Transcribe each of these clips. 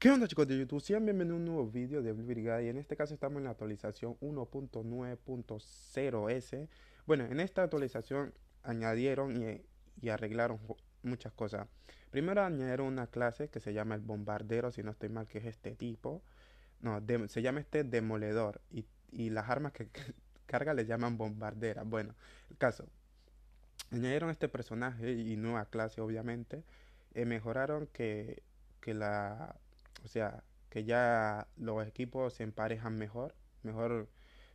¿Qué onda chicos de YouTube? Sean bienvenidos a un nuevo video de Blue Brigade y en este caso estamos en la actualización 1.9.0S Bueno, en esta actualización añadieron y, arreglaron muchas cosas Primero añadieron una clase que se llama el bombardero, si no estoy mal, que es este tipo No, se llama este demoledor y, las armas que, carga le llaman bombarderas Bueno, el caso Añadieron este personaje y nueva clase obviamente eh, Mejoraron que la o sea, que ya los equipos se emparejan mejor, mejor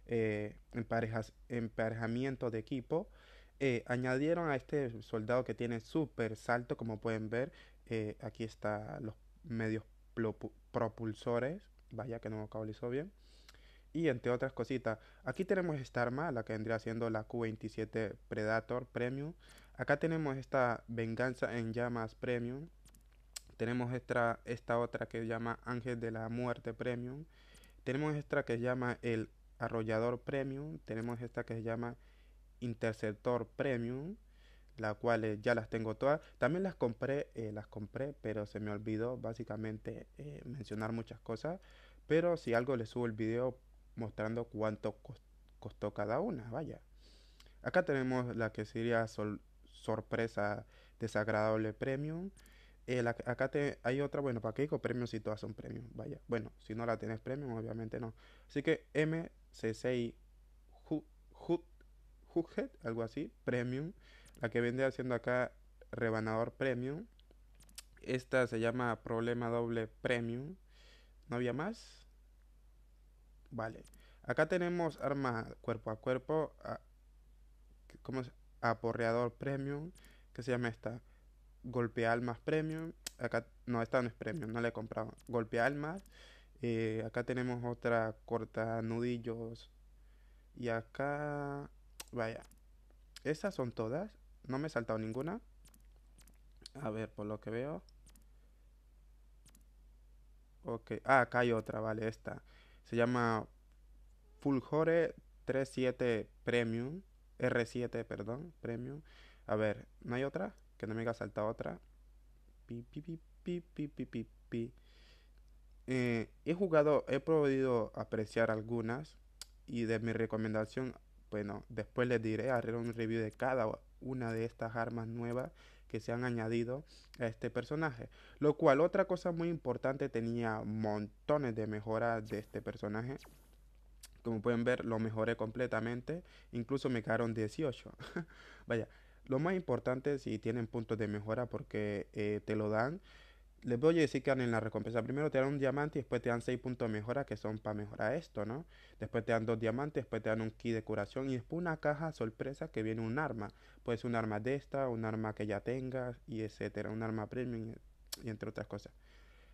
eh, emparejas, emparejamiento de equipo. Eh, añadieron a este soldado que tiene súper salto, como pueden ver. Eh, aquí están los medios propulsores. Vaya que no vocabalizó bien. Y entre otras cositas, aquí tenemos esta arma, la que vendría siendo la Q27 Predator Premium. Acá tenemos esta venganza en llamas Premium. Tenemos esta, otra que se llama Ángel de la Muerte Premium. Tenemos esta que se llama El Arrollador Premium. Tenemos esta que se llama Interceptor Premium. La cual eh, ya las tengo todas. También las compré, eh, las compré, pero se me olvidó básicamente eh, mencionar muchas cosas. Pero si algo les subo el video mostrando cuánto costó cada una, vaya. Acá tenemos la que sería sorpresa desagradable premium. Eh, acá hay otra, bueno, para qué Keiko premium si todas son premium? vaya. Bueno, si no la tienes premium, obviamente no. Así que MCCI Hughead, algo así, premium. La que vende haciendo acá rebanador premium. Esta se llama problema doble premium. ¿No había más? Vale. Acá tenemos arma cuerpo a cuerpo. A, ¿Cómo es? Aporreador premium. qué se llama esta golpear más premium. Acá, no, esta no es premium, no la he comprado. Golpear más. Eh, acá tenemos otra corta nudillos. Y acá, vaya. Esas son todas. No me he saltado ninguna. A ver, por lo que veo. Ok. Ah, acá hay otra, vale, esta. Se llama Fulgore 37 Premium. R7, perdón, Premium. A ver, ¿no hay otra? que no me saltar otra. Pi, pi, pi, pi, pi, pi, pi, eh, he jugado, he podido apreciar algunas y de mi recomendación, bueno, después les diré, haré un review de cada una de estas armas nuevas que se han añadido a este personaje. Lo cual, otra cosa muy importante, tenía montones de mejoras de este personaje. Como pueden ver, lo mejoré completamente. Incluso me quedaron 18. Vaya, lo más importante, si tienen puntos de mejora, porque eh, te lo dan, les voy a decir que en la recompensa. Primero te dan un diamante y después te dan 6 puntos de mejora que son para mejorar esto, ¿no? Después te dan dos diamantes, después te dan un kit de curación y después una caja sorpresa que viene un arma. Puede ser un arma de esta, un arma que ya tengas y etcétera, un arma premium y entre otras cosas.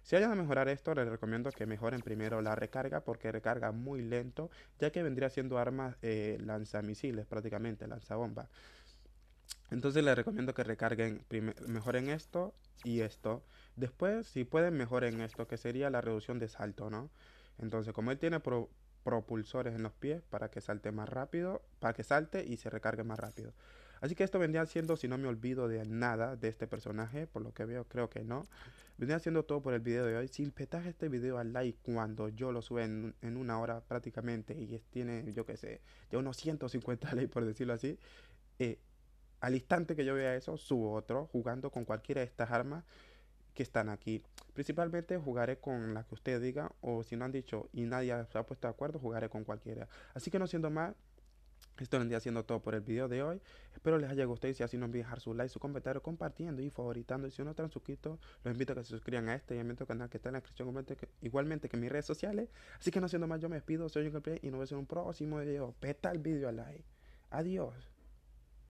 Si hayan a mejorar esto, les recomiendo que mejoren primero la recarga porque recarga muy lento, ya que vendría siendo armas eh, lanzamisiles prácticamente, lanzabombas. Entonces les recomiendo que recarguen, en esto y esto. Después, si pueden, mejor en esto, que sería la reducción de salto, ¿no? Entonces, como él tiene propulsores en los pies para que salte más rápido, para que salte y se recargue más rápido. Así que esto vendría siendo, si no me olvido de nada de este personaje, por lo que veo, creo que no. Vendría siendo todo por el video de hoy. Si petaje este video al like cuando yo lo sube en, una hora prácticamente y tiene, yo qué sé, de unos 150 likes por decirlo así, eh, al instante que yo vea eso, subo otro jugando con cualquiera de estas armas que están aquí. Principalmente jugaré con la que usted diga o si no han dicho y nadie se ha puesto de acuerdo, jugaré con cualquiera. Así que no siendo más, esto vendría siendo todo por el video de hoy. Espero les haya gustado y si así no olviden dejar su like, su comentario, compartiendo y favoritando. Y si no están suscritos, los invito a que se suscriban a este y a mi otro canal que está en la descripción igualmente que mis redes sociales. Así que no siendo más, yo me despido. Soy Jungle y nos vemos en un próximo video. Peta el video al like. Adiós.